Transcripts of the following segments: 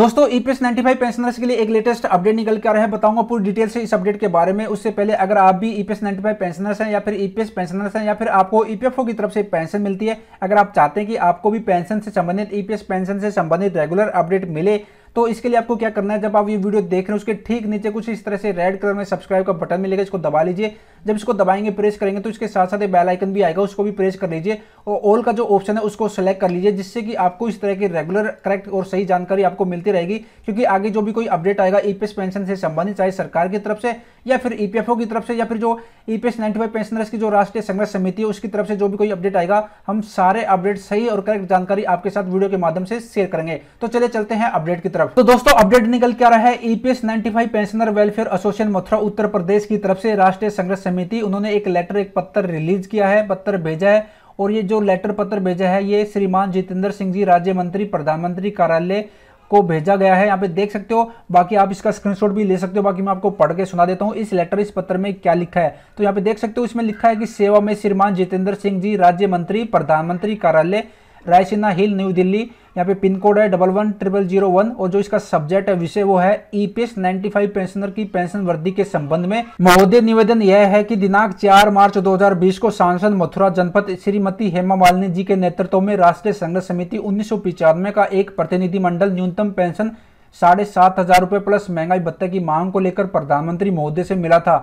दोस्तों ई 95 five pensioners के लिए एक लेटेस्ट अपडेट निकल के आ रहा है बताऊंगा पूरी डिटेल से इस अपडेट के बारे में उससे पहले अगर आप भी ईपीएस 95 नाइन्टी फाइव पेंशनर्स हैं या फिर ईपीएस पेंशनर्स हैं या फिर आपको ईपीएफओ e की तरफ से पेंशन मिलती है अगर आप चाहते हैं कि आपको भी पेंशन से संबंधित ईपीएस e पेंशन से संबंधित रेगुलर अपडेट मिले तो इसके लिए आपको क्या करना है जब आप ये वीडियो देख रहे हैं उसके ठीक नीचे कुछ इस तरह से रेड कलर में सब्सक्राइब का बटन मिलेगा इसको दबा लीजिए जब इसको दबाएंगे प्रेस करेंगे तो इसके साथ साथ बेल आइकन भी आएगा उसको भी प्रेस कर लीजिए और ऑल का जो ऑप्शन है उसको सेलेक्ट कर लीजिए जिससे कि आपको इस तरह की रेगुलर करेक्ट और सही जानकारी आपको मिलती रहेगी क्योंकि आगे जो भी कोई अपडेट आएगा ईपीएस e पेंशन से संबंधित चाहे सरकार की तरफ से या फिर ईपीएफओ e की तरफ से या फिर जो ईपीएस 95 पेंशनर्स की जो राष्ट्रीय संघर्ष समिति है उसकी तरफ से जो भी कोई अपडेट आएगा हम सारे अपडेट सही और करेक्ट जानकारी आपके साथ वीडियो के माध्यम से शेयर करेंगे तो चले चलते हैं अपडेट की तरफ तो दोस्तों अपडेट निकल क्या रहा है EPS 95 pensioner welfare association Mathura Uttar Pradesh की तरफ से राष्ट्रीय संघर्ष समिति उन्होंने एक लेटर एक पत्र रिलीज किया है पत्र भेजा है और ये जो लेटर पत्र भेजा है ये श्रीमान जितेंद्र सिंह जी राज्य मंत्री प्रधानमंत्री कार्यालय को भेजा गया है यहाँ पे देख सकते हो बाकी आप इसका स्क्रीनशॉट भी ले सकते हो बाकी मैं आपको पढ़ के सुना देता हूँ इस लेटर इस पत्र में क्या लिखा है तो यहाँ पे देख सकते हो इसमें लिखा है कि सेवा में श्रीमान जितेंद्र सिंह जी राज्य मंत्री प्रधानमंत्री कार्यालय रायसीना हिल न्यू दिल्ली यहाँ पे पिन कोड है double one triple zero one और जो इसका सब्जेक्ट है विषय वो है ईपीएस 95 पेंशनर की पेंशन वृद्धि के संबंध में महोदय निवेदन यह है कि दिनांक 4 मार्च 2020 को सांसद मथुरा जनपद श्रीमती हेमा मालिनी जी के नेतृत्व में राष्ट्रीय संघर्ष समिति उन्नीस का एक प्रतिनिधिमंडल न्यूनतम पेंशन साढ़े सात हजार रुपये प्लस महंगाई भत्ते की मांग को लेकर प्रधानमंत्री महोदय से मिला था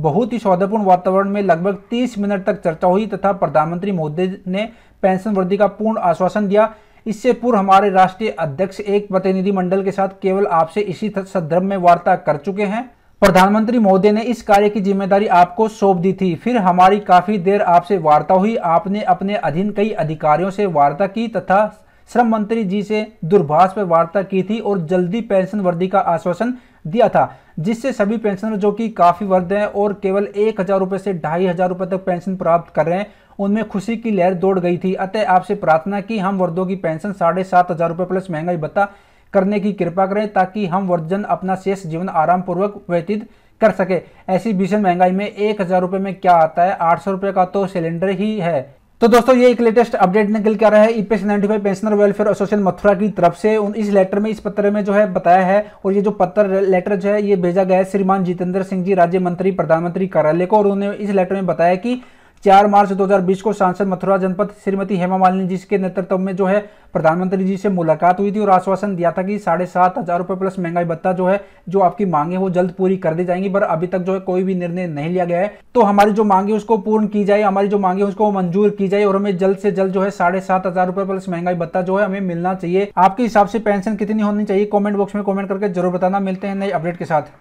बहुत ही सौदेपूर्ण वातावरण में लगभग 30 मिनट तक चर्चा हुई तथा प्रधानमंत्री मोदी ने पेंशन वृद्धि का पूर्ण आश्वासन दिया इससे पूर्व हमारे राष्ट्रीय अध्यक्ष एक प्रतिनिधिमंडल के साथ केवल आपसे इसी संदर्भ में वार्ता कर चुके हैं प्रधानमंत्री मोदी ने इस कार्य की जिम्मेदारी आपको सौंप दी थी फिर हमारी काफी देर आपसे वार्ता हुई आपने अपने अधीन कई अधिकारियों से वार्ता की तथा श्रम मंत्री जी से दूरभाष पर वार्ता की थी और जल्दी पेंशन वृद्धि का आश्वासन दिया था जिससे सभी पेंशनर जो कि काफ़ी वर्ध हैं और केवल एक हज़ार रुपए से ढाई हज़ार रुपए तक पेंशन प्राप्त कर रहे हैं उनमें खुशी की लहर दौड़ गई थी अतः आपसे प्रार्थना की हम वर्धों की पेंशन साढ़े सात हज़ार रुपये प्लस महंगाई भत्ता करने की कृपा करें ताकि हम वर्जन अपना शेष जीवन आरामपूर्वक व्यतीत कर सके ऐसी भीषण महंगाई में एक हज़ार रुपए में क्या आता है आठ सौ रुपए का तो सिलेंडर ही है तो दोस्तों ये एक लेटेस्ट अपडेट निकल के आ रहा है EPS ninety five pensioner welfare association Mathura की तरफ से उन इस लेटर में इस पत्र में जो है बताया है और ये जो पत्र लेटर जो है ये भेजा गया है श्रीमान जितेंद्र सिंह जी राज्य मंत्री प्रधानमंत्री कार्यालय को और उन्होंने इस लेटर में बताया कि चार मार्च 2020 को सांसद मथुरा जनपद श्रीमती हेमा मालिनी जी के नेतृत्व में जो है प्रधानमंत्री जी से मुलाकात हुई थी और आश्वासन दिया था कि साढ़े सात हजार रुपये प्लस महंगाई भत्ता जो है जो आपकी मांगे वो जल्द पूरी कर दी जाएंगी पर अभी तक जो है कोई भी निर्णय नहीं लिया गया है तो हमारी जो मांगे उसको पूर्ण की जाए हमारी जो मांगे उसको मंजूर की जाए और हमें जल्द से जल्द जो है साढ़े सात हजार रुपये प्लस महंगाई भत्ता जो है हमें मिलना चाहिए आपके हिसाब से पेंशन कितनी होनी चाहिए कॉमेंट बॉक्स में कॉमेंट करके जरूर बताना मिलते हैं नई अपडेट के साथ